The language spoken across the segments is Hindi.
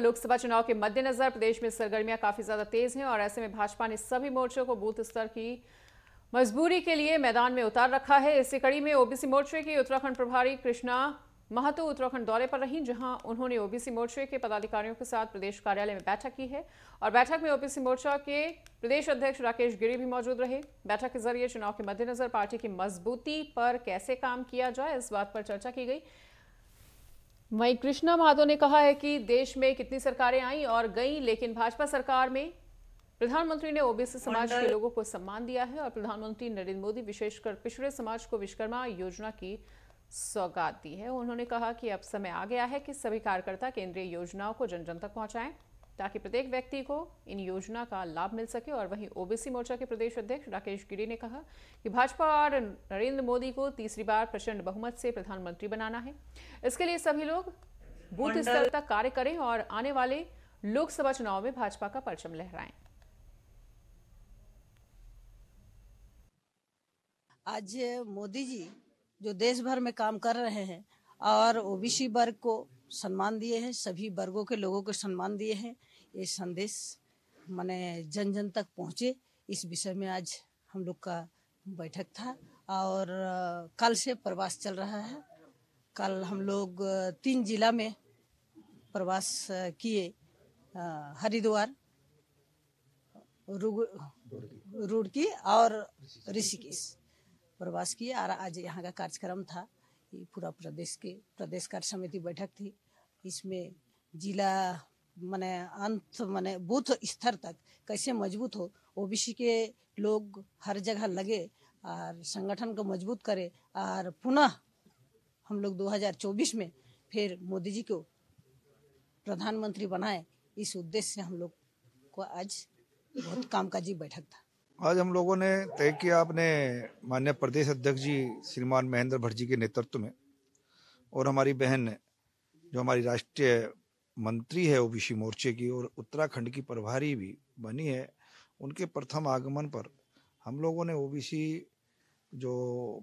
लोकसभा चुनाव के मद्देनजर प्रदेश में सरगर्मियां काफी ज्यादा तेज हैं और ऐसे में भाजपा ने सभी मोर्चों को बूथ स्तर की मजबूरी के लिए मैदान में उतार रखा है इसी कड़ी में ओबीसी मोर्चे की उत्तराखंड प्रभारी कृष्णा महतो उत्तराखंड दौरे पर रही जहां उन्होंने ओबीसी मोर्चे के पदाधिकारियों के साथ प्रदेश कार्यालय में बैठक की है और बैठक में ओबीसी मोर्चा के प्रदेश अध्यक्ष राकेश गिरी भी मौजूद रहे बैठक के जरिए चुनाव के मद्देनजर पार्टी की मजबूती पर कैसे काम किया जाए इस बात पर चर्चा की गई वहीं कृष्णा महातो ने कहा है कि देश में कितनी सरकारें आई और गई लेकिन भाजपा सरकार में प्रधानमंत्री ने ओबीसी समाज के लोगों को सम्मान दिया है और प्रधानमंत्री नरेंद्र मोदी विशेषकर पिछड़े समाज को विश्वकर्मा योजना की सौगात दी है उन्होंने कहा कि अब समय आ गया है कि सभी कार्यकर्ता केंद्रीय योजनाओं को जन जन तक पहुंचाएं ताकि प्रत्येक व्यक्ति को इन योजना का लाभ मिल सके और वहीं ओबीसी मोर्चा के प्रदेश अध्यक्ष राकेश गिरी ने कहा कि भाजपा और नरेंद्र मोदी को तीसरी बार प्रचंड बहुमत से प्रधानमंत्री बनाना है इसके लिए सभी लोग बूथ स्तर तक कार्य करें और आने वाले लोकसभा चुनाव में भाजपा का परचम लहराएं आज मोदी जी जो देश भर में काम कर रहे हैं और ओबीसी वर्ग को सम्मान दिए हैं सभी वर्गों के लोगों को सम्मान दिए हैं ये संदेश मैंने जन जन तक पहुँचे इस विषय में आज हम लोग का बैठक था और कल से प्रवास चल रहा है कल हम लोग तीन जिला में प्रवास किए हरिद्वार रुड़की और ऋषिकेश प्रवास किए और आज यहाँ का कार्यक्रम था पूरा प्रदेश के प्रदेश कार्य समिति बैठक थी इसमें जिला माने अंत माने बूथ स्तर तक कैसे मजबूत हो ओबीसी के लोग हर जगह लगे और संगठन को मजबूत करे और पुनः हम लोग 2024 में फिर मोदी जी को प्रधानमंत्री बनाए इस उद्देश्य से हम लोग को आज बहुत कामकाजी बैठक था आज हम लोगों ने तय किया अपने माननीय प्रदेश अध्यक्ष जी श्रीमान महेंद्र भट्ट जी के नेतृत्व में और हमारी बहन जो हमारी राष्ट्रीय मंत्री है ओबीसी मोर्चे की और उत्तराखंड की प्रभारी भी बनी है उनके प्रथम आगमन पर हम लोगों ने ओबीसी जो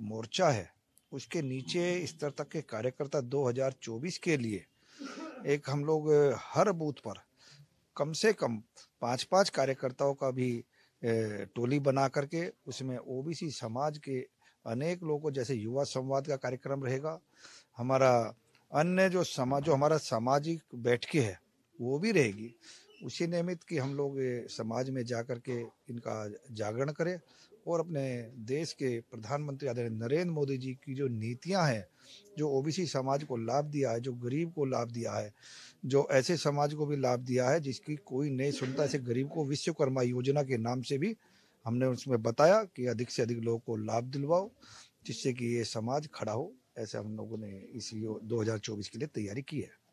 मोर्चा है उसके नीचे स्तर तक के कार्यकर्ता 2024 के लिए एक हम लोग हर बूथ पर कम से कम पाँच पाँच कार्यकर्ताओं का भी टोली बना करके उसमें ओबीसी समाज के अनेक लोगों जैसे युवा संवाद का कार्यक्रम रहेगा हमारा अन्य जो समाज जो हमारा सामाजिक बैठकी है वो भी रहेगी उसी निमित्त कि हम लोग समाज में जा कर के इनका जागरण करें और अपने देश के प्रधानमंत्री आदरणीय नरेंद्र मोदी जी की जो नीतियां हैं जो ओबीसी समाज को लाभ दिया है जो गरीब को लाभ दिया है जो ऐसे समाज को भी लाभ दिया है जिसकी कोई नहीं सुनता ऐसे गरीब को विश्वकर्मा योजना के नाम से भी हमने उसमें बताया कि अधिक से अधिक लोगों को लाभ दिलवाओ जिससे कि ये समाज खड़ा हो ऐसे हम लोगों ने इसी 2024 के लिए तैयारी की है